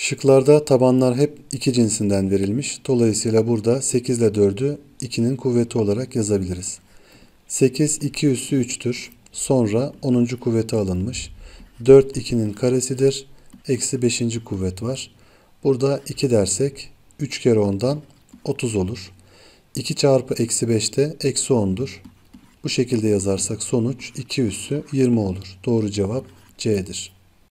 Şıklarda tabanlar hep iki cinsinden verilmiş. Dolayısıyla burada 8 ile 4'ü 2'nin kuvveti olarak yazabiliriz. 8 2 üssü 3'tür. Sonra 10. kuvveti alınmış. 4 2'nin karesidir. Eksi 5. kuvvet var. Burada 2 dersek 3 kere 10'dan 30 olur. 2 çarpı eksi 5 eksi 10'dur. Bu şekilde yazarsak sonuç 2 üssü 20 olur. Doğru cevap C'dir.